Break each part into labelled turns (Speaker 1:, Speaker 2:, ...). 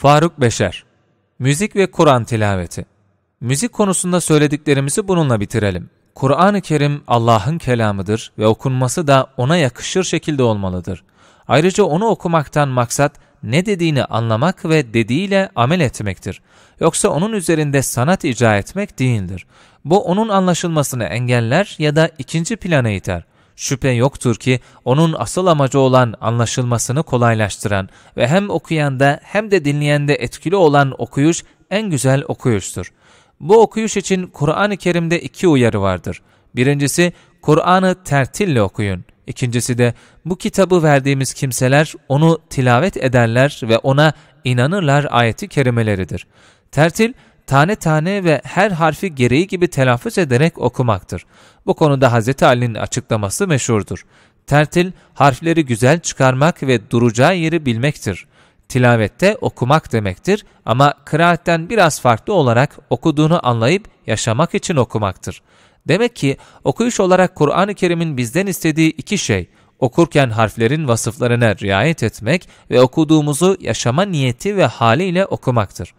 Speaker 1: Faruk Beşer Müzik ve Kur'an tilaveti Müzik konusunda söylediklerimizi bununla bitirelim. Kur'an-ı Kerim Allah'ın kelamıdır ve okunması da ona yakışır şekilde olmalıdır. Ayrıca onu okumaktan maksat ne dediğini anlamak ve dediğiyle amel etmektir. Yoksa onun üzerinde sanat icra etmek değildir. Bu onun anlaşılmasını engeller ya da ikinci plana iter.'' Şüphe yoktur ki onun asıl amacı olan anlaşılmasını kolaylaştıran ve hem okuyanda hem de dinleyende etkili olan okuyuş en güzel okuyuştur. Bu okuyuş için Kur'an-ı Kerim'de iki uyarı vardır. Birincisi Kur'an'ı tertille okuyun. İkincisi de bu kitabı verdiğimiz kimseler onu tilavet ederler ve ona inanırlar ayeti kerimeleridir. Tertil tane tane ve her harfi gereği gibi telaffuz ederek okumaktır. Bu konuda Hz. Ali'nin açıklaması meşhurdur. Tertil, harfleri güzel çıkarmak ve duracağı yeri bilmektir. Tilavette okumak demektir ama kıraatten biraz farklı olarak okuduğunu anlayıp yaşamak için okumaktır. Demek ki okuyuş olarak Kur'an-ı Kerim'in bizden istediği iki şey, okurken harflerin vasıflarına riayet etmek ve okuduğumuzu yaşama niyeti ve haliyle okumaktır.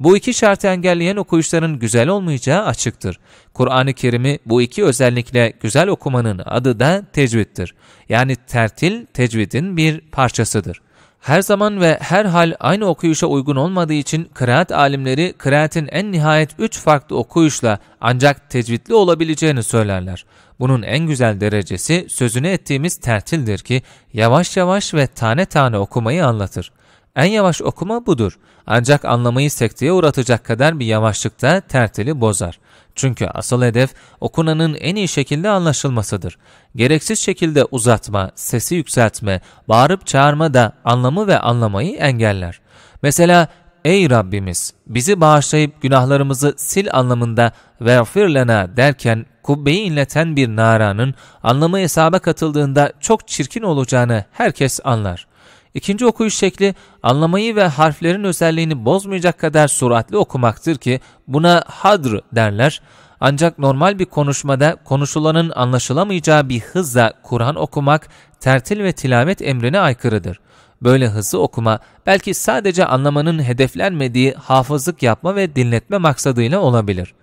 Speaker 1: Bu iki şartı engelleyen okuyuşların güzel olmayacağı açıktır. Kur'an-ı Kerim'i bu iki özellikle güzel okumanın adı da tecviddir. Yani tertil tecvidin bir parçasıdır. Her zaman ve her hal aynı okuyuşa uygun olmadığı için kıraat alimleri kıraatin en nihayet üç farklı okuyuşla ancak tecvitli olabileceğini söylerler. Bunun en güzel derecesi sözünü ettiğimiz tertildir ki yavaş yavaş ve tane tane okumayı anlatır. En yavaş okuma budur. Ancak anlamayı sekteye uğratacak kadar bir yavaşlıkta tertili bozar. Çünkü asıl hedef okunanın en iyi şekilde anlaşılmasıdır. Gereksiz şekilde uzatma, sesi yükseltme, bağırıp çağırma da anlamı ve anlamayı engeller. Mesela Ey Rabbimiz bizi bağışlayıp günahlarımızı sil anlamında verfir lena derken kubbeyi inleten bir naranın anlamı hesaba katıldığında çok çirkin olacağını herkes anlar. İkinci okuyuş şekli anlamayı ve harflerin özelliğini bozmayacak kadar suratli okumaktır ki buna hadr derler. Ancak normal bir konuşmada konuşulanın anlaşılamayacağı bir hızla Kur'an okumak tertil ve tilavet emrine aykırıdır. Böyle hızlı okuma belki sadece anlamanın hedeflenmediği hafızlık yapma ve dinletme maksadıyla olabilir.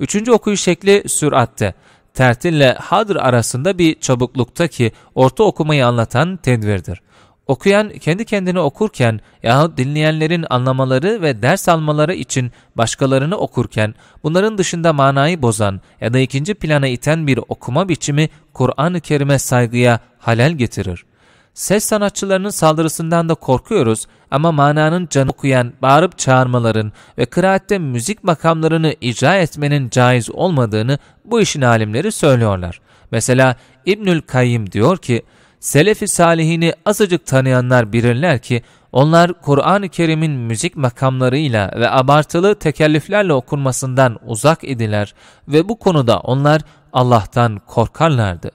Speaker 1: Üçüncü okuyuş şekli süratte. Tertille hadr arasında bir çabuklukta ki orta okumayı anlatan tedvirdir. Okuyan kendi kendini okurken yahut dinleyenlerin anlamaları ve ders almaları için başkalarını okurken bunların dışında manayı bozan ya da ikinci plana iten bir okuma biçimi Kur'an-ı Kerim'e saygıya halel getirir. Ses sanatçılarının saldırısından da korkuyoruz ama mananın canı okuyan, bağırıp çağırmaların ve kıraatte müzik makamlarını icra etmenin caiz olmadığını bu işin alimleri söylüyorlar. Mesela İbnül Kayyim diyor ki, Selefi salihini azıcık tanıyanlar bilirler ki onlar Kur'an-ı Kerim'in müzik makamlarıyla ve abartılı tekellüflerle okunmasından uzak idiler ve bu konuda onlar Allah'tan korkarlardı.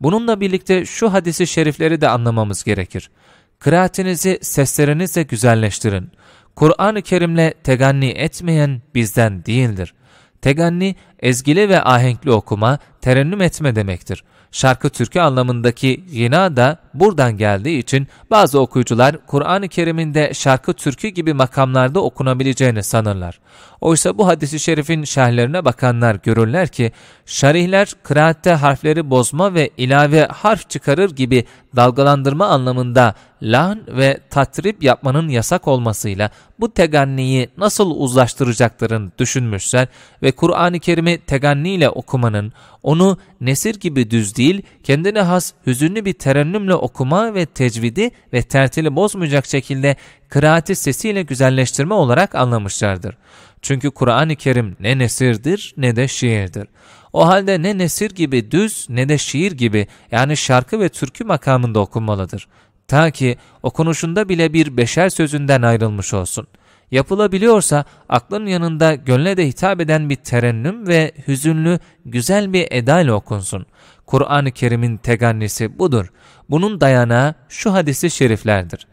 Speaker 1: Bununla birlikte şu hadisi şerifleri de anlamamız gerekir. Kıraatinizi seslerinizle güzelleştirin. Kur'an-ı Kerim'le teganni etmeyen bizden değildir. Teganni, ezgili ve ahenkli okuma, terennüm etme demektir.'' şarkı türkü anlamındaki gina da buradan geldiği için bazı okuyucular Kur'an-ı Kerim'in de şarkı türkü gibi makamlarda okunabileceğini sanırlar. Oysa bu hadisi şerifin şerhlerine bakanlar görürler ki şarihler kıraatte harfleri bozma ve ilave harf çıkarır gibi dalgalandırma anlamında lan ve tatrip yapmanın yasak olmasıyla bu teganniyi nasıl uzlaştıracaklarını düşünmüşler ve Kur'an-ı Kerim'i teganniyle okumanın onu nesir gibi düz değil kendine has hüzünlü bir terennümle okuma ve tecvidi ve tertili bozmayacak şekilde kıraati sesiyle güzelleştirme olarak anlamışlardır. Çünkü Kur'an-ı Kerim ne nesirdir ne de şiirdir. O halde ne nesir gibi düz ne de şiir gibi yani şarkı ve türkü makamında okunmalıdır. Ta ki okunuşunda bile bir beşer sözünden ayrılmış olsun.'' Yapılabiliyorsa aklın yanında gönle de hitap eden bir terennüm ve hüzünlü güzel bir edayla okunsun. Kur'an-ı Kerim'in tegannisi budur. Bunun dayanağı şu hadisi şeriflerdir.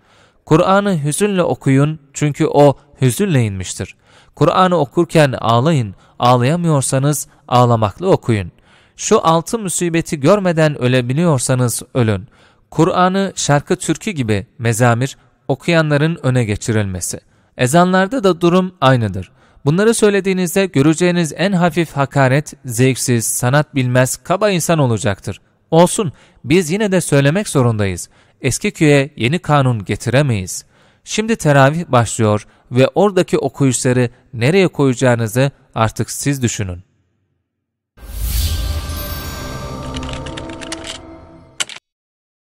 Speaker 1: Kur'an'ı hüzünle okuyun çünkü o hüzünle inmiştir. Kur'an'ı okurken ağlayın, ağlayamıyorsanız ağlamakla okuyun. Şu altı musibeti görmeden ölebiliyorsanız ölün. Kur'an'ı şarkı türkü gibi mezamir okuyanların öne geçirilmesi. Ezanlarda da durum aynıdır. Bunları söylediğinizde göreceğiniz en hafif hakaret, zevksiz, sanat bilmez, kaba insan olacaktır. Olsun, biz yine de söylemek zorundayız. Eski köye yeni kanun getiremeyiz. Şimdi teravih başlıyor ve oradaki okuyuşları nereye koyacağınızı artık siz düşünün.